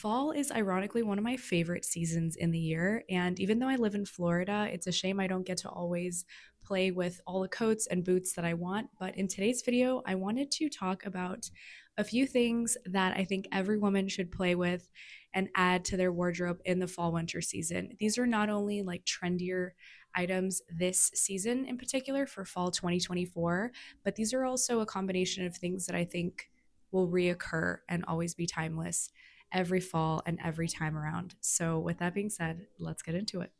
fall is ironically one of my favorite seasons in the year. And even though I live in Florida, it's a shame I don't get to always play with all the coats and boots that I want. But in today's video, I wanted to talk about a few things that I think every woman should play with and add to their wardrobe in the fall winter season. These are not only like trendier items this season in particular for fall 2024, but these are also a combination of things that I think will reoccur and always be timeless every fall and every time around. So, with that being said, let's get into it.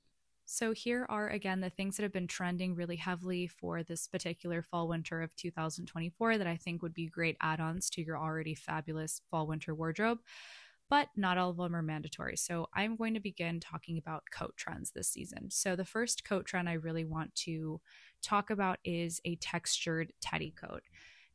So, here are again the things that have been trending really heavily for this particular fall winter of 2024 that I think would be great add ons to your already fabulous fall winter wardrobe. But not all of them are mandatory. So, I'm going to begin talking about coat trends this season. So, the first coat trend I really want to talk about is a textured teddy coat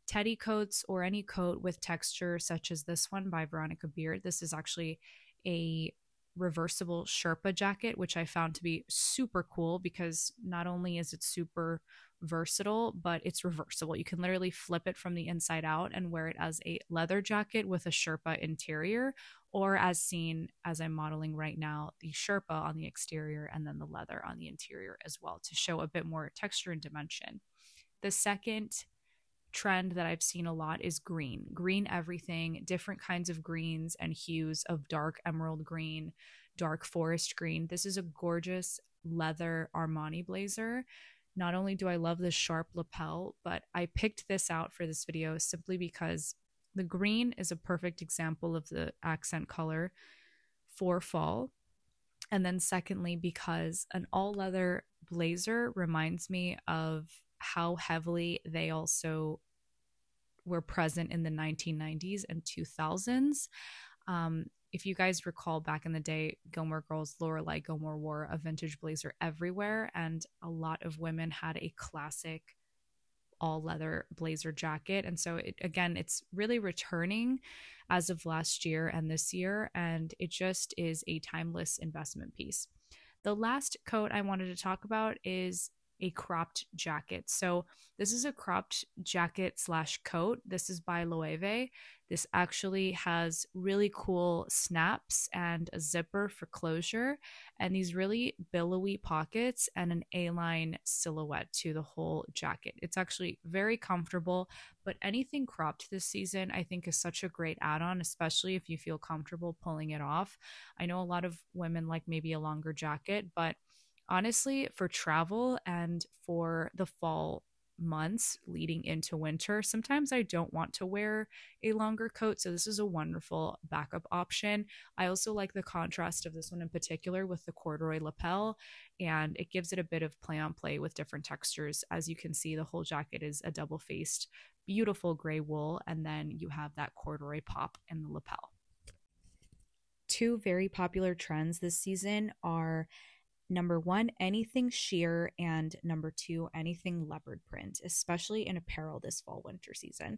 teddy coats or any coat with texture such as this one by Veronica Beard. This is actually a reversible Sherpa jacket, which I found to be super cool because not only is it super versatile, but it's reversible. You can literally flip it from the inside out and wear it as a leather jacket with a Sherpa interior, or as seen as I'm modeling right now, the Sherpa on the exterior and then the leather on the interior as well to show a bit more texture and dimension. The second trend that I've seen a lot is green. Green everything, different kinds of greens and hues of dark emerald green, dark forest green. This is a gorgeous leather Armani blazer. Not only do I love the sharp lapel, but I picked this out for this video simply because the green is a perfect example of the accent color for fall. And then, secondly, because an all leather blazer reminds me of how heavily they also were present in the 1990s and 2000s. Um, if you guys recall back in the day, Gilmore Girls, Lorelai Gilmore wore a vintage blazer everywhere, and a lot of women had a classic all leather blazer jacket. And so, it, again, it's really returning as of last year and this year, and it just is a timeless investment piece. The last coat I wanted to talk about is a cropped jacket. So this is a cropped jacket slash coat. This is by Loewe. This actually has really cool snaps and a zipper for closure and these really billowy pockets and an A-line silhouette to the whole jacket. It's actually very comfortable, but anything cropped this season I think is such a great add-on, especially if you feel comfortable pulling it off. I know a lot of women like maybe a longer jacket, but honestly, for travel and for the fall months leading into winter, sometimes I don't want to wear a longer coat. So, this is a wonderful backup option. I also like the contrast of this one in particular with the corduroy lapel, and it gives it a bit of play on play with different textures. As you can see, the whole jacket is a double faced, beautiful gray wool, and then you have that corduroy pop in the lapel. Two very popular trends this season are number one, anything sheer, and number two, anything leopard print, especially in apparel this fall winter season.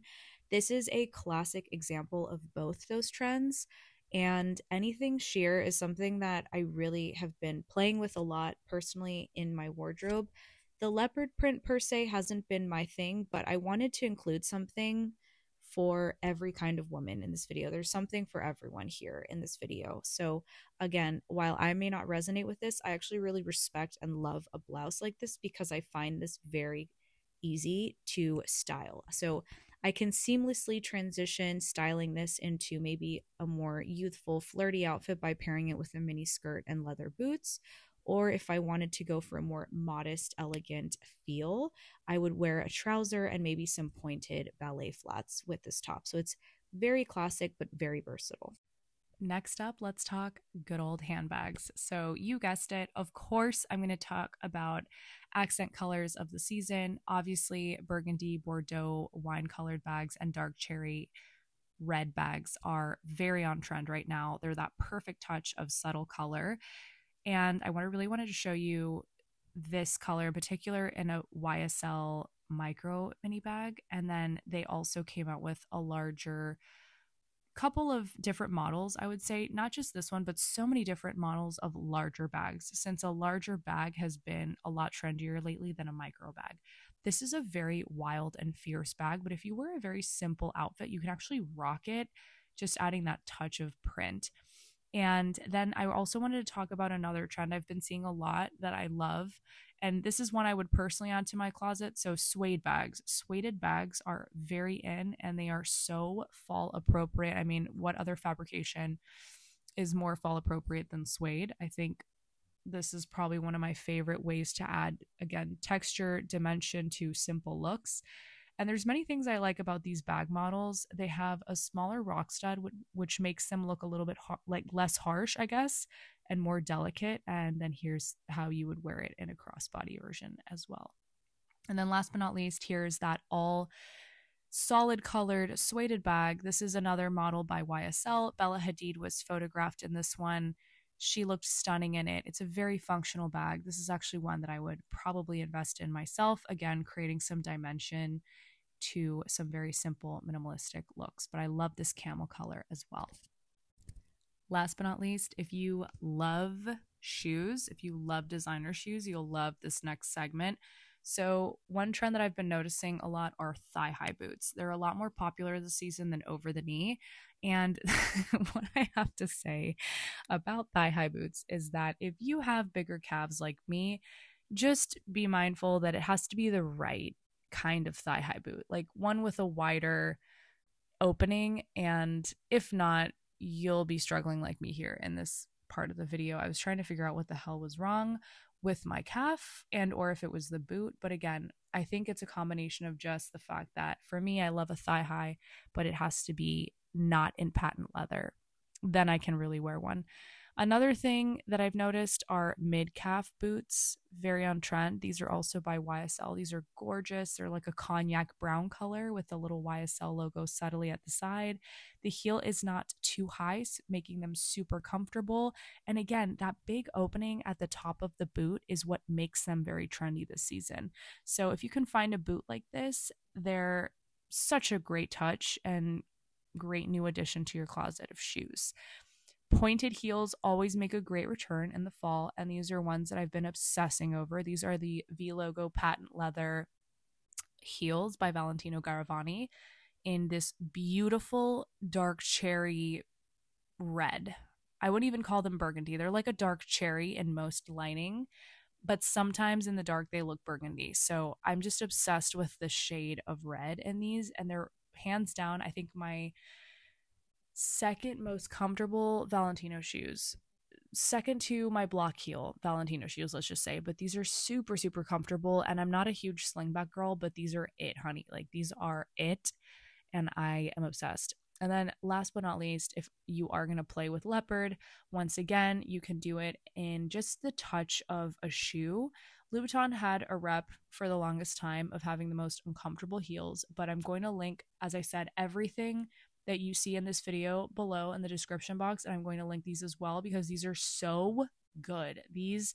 This is a classic example of both those trends. And anything sheer is something that I really have been playing with a lot personally in my wardrobe. The leopard print per se hasn't been my thing, but I wanted to include something for every kind of woman in this video. There's something for everyone here in this video. So, again, while I may not resonate with this, I actually really respect and love a blouse like this because I find this very easy to style. So, I can seamlessly transition styling this into maybe a more youthful, flirty outfit by pairing it with a mini skirt and leather boots, or if I wanted to go for a more modest, elegant feel, I would wear a trouser and maybe some pointed ballet flats with this top. So it's very classic, but very versatile. Next up, let's talk good old handbags. So, you guessed it. Of course, I'm going to talk about accent colors of the season. Obviously, burgundy, Bordeaux wine colored bags, and dark cherry red bags are very on trend right now. They're that perfect touch of subtle color. And I wanna, really wanted to show you this color in particular in a YSL micro mini bag. And then they also came out with a larger couple of different models, I would say, not just this one, but so many different models of larger bags, since a larger bag has been a lot trendier lately than a micro bag. This is a very wild and fierce bag, but if you wear a very simple outfit, you can actually rock it, just adding that touch of print. And then I also wanted to talk about another trend I've been seeing a lot that I love. And this is one I would personally add to my closet. So, suede bags. Sueded bags are very in and they are so fall appropriate. I mean, what other fabrication is more fall appropriate than suede? I think this is probably one of my favorite ways to add, again, texture, dimension to simple looks. And there's many things I like about these bag models. They have a smaller rock stud, which makes them look a little bit like less harsh, I guess, and more delicate. And then here's how you would wear it in a crossbody version as well. And then last but not least, here's that all solid colored suede bag. This is another model by YSL. Bella Hadid was photographed in this one. She looked stunning in it. It's a very functional bag. This is actually one that I would probably invest in myself. Again, creating some dimension to some very simple minimalistic looks. But I love this camel color as well. Last but not least, if you love shoes, if you love designer shoes, you'll love this next segment. So, one trend that I've been noticing a lot are thigh high boots. They're a lot more popular this season than over the knee. And what I have to say about thigh high boots is that if you have bigger calves like me, just be mindful that it has to be the right kind of thigh high boot, like one with a wider opening. And if not, you'll be struggling like me here in this part of the video. I was trying to figure out what the hell was wrong with my calf and or if it was the boot, but again, I think it's a combination of just the fact that for me I love a thigh high, but it has to be not in patent leather. Then I can really wear one. Another thing that I've noticed are mid calf boots, very on trend. These are also by YSL. These are gorgeous. They're like a cognac brown color with a little YSL logo subtly at the side. The heel is not too high, making them super comfortable. And again, that big opening at the top of the boot is what makes them very trendy this season. So if you can find a boot like this, they're such a great touch and great new addition to your closet of shoes. Pointed heels always make a great return in the fall, and these are ones that I've been obsessing over. These are the V logo patent leather heels by Valentino Garavani in this beautiful dark cherry red. I wouldn't even call them burgundy. They're like a dark cherry in most lining, but sometimes in the dark they look burgundy. So I'm just obsessed with the shade of red in these, and they're hands down, I think my second most comfortable Valentino shoes. Second to my block heel Valentino shoes, let's just say, but these are super, super comfortable. And I'm not a huge slingback girl, but these are it, honey. Like these are it. And I am obsessed. And then, last but not least, if you are going to play with leopard, once again, you can do it in just the touch of a shoe. Louboutin had a rep for the longest time of having the most uncomfortable heels, but I'm going to link, as I said, everything that you see in this video below in the description box. And I'm going to link these as well because these are so good. These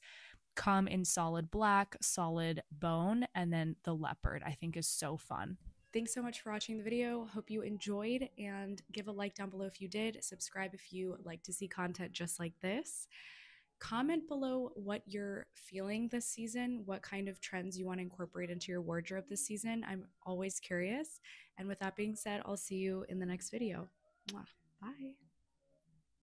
come in solid black, solid bone, and then the leopard, I think is so fun. Thanks so much for watching the video. Hope you enjoyed and give a like down below if you did. Subscribe if you like to see content just like this. Comment below what you're feeling this season, what kind of trends you want to incorporate into your wardrobe this season. I'm always curious. And with that being said, I'll see you in the next video. Bye.